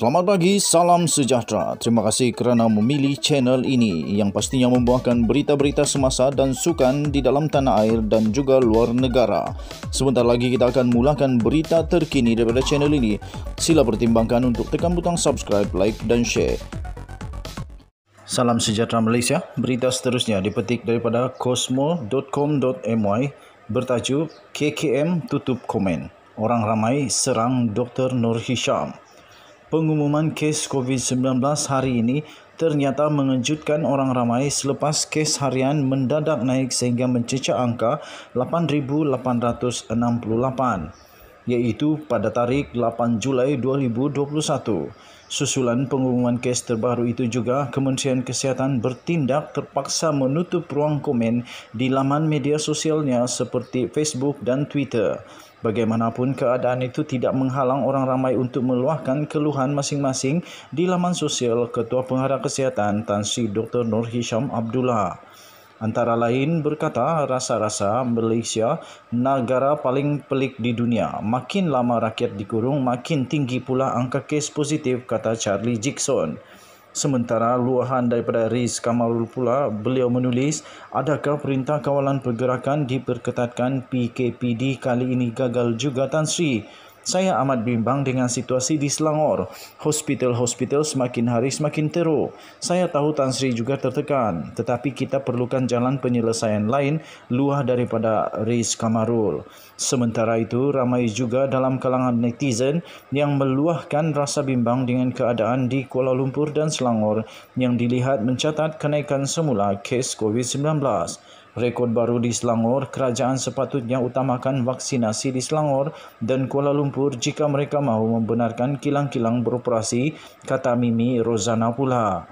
Selamat pagi, salam sejahtera. Terima kasih kerana memilih channel ini yang pastinya membawakan berita-berita semasa dan sukan di dalam tanah air dan juga luar negara. Sebentar lagi kita akan mulakan berita terkini daripada channel ini. Sila pertimbangkan untuk tekan butang subscribe, like dan share. Salam sejahtera Malaysia. Berita seterusnya dipetik daripada kosmo.com.my bertajuk KKM tutup komen. Orang ramai serang Dr. Nur Hisham pengumuman kes COVID-19 hari ini ternyata mengejutkan orang ramai selepas kes harian mendadak naik sehingga mencecah angka 8,868 iaitu pada tarik 8 Julai 2021. Susulan pengumuman kes terbaru itu juga, Kementerian Kesihatan bertindak terpaksa menutup ruang komen di laman media sosialnya seperti Facebook dan Twitter. Bagaimanapun keadaan itu tidak menghalang orang ramai untuk meluahkan keluhan masing-masing di laman sosial Ketua Pengarah Kesihatan Tan Sri Dr. Nur Hisham Abdullah. Antara lain berkata rasa-rasa Malaysia negara paling pelik di dunia. Makin lama rakyat dikurung, makin tinggi pula angka kes positif kata Charlie Jackson. Sementara luahan daripada Riz Kamalul pula, beliau menulis, adakah perintah kawalan pergerakan diperketatkan PKPD kali ini gagal juga Tan Sri? Saya amat bimbang dengan situasi di Selangor. Hospital-hospital semakin hari semakin teruk. Saya tahu Tan Sri juga tertekan. Tetapi kita perlukan jalan penyelesaian lain luar daripada Riz Kamarul. Sementara itu, ramai juga dalam kalangan netizen yang meluahkan rasa bimbang dengan keadaan di Kuala Lumpur dan Selangor yang dilihat mencatat kenaikan semula kes COVID-19. Rekod baru di Selangor, kerajaan sepatutnya utamakan vaksinasi di Selangor dan Kuala Lumpur jika mereka mahu membenarkan kilang-kilang beroperasi, kata Mimi Rozana pula.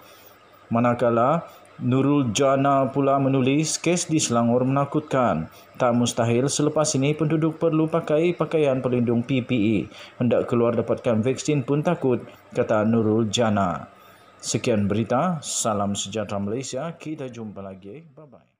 Manakala, Nurul Jana pula menulis kes di Selangor menakutkan. Tak mustahil selepas ini penduduk perlu pakai pakaian pelindung PPE. Hendak keluar dapatkan vaksin pun takut, kata Nurul Jana. Sekian berita, salam sejahtera Malaysia. Kita jumpa lagi. Bye-bye.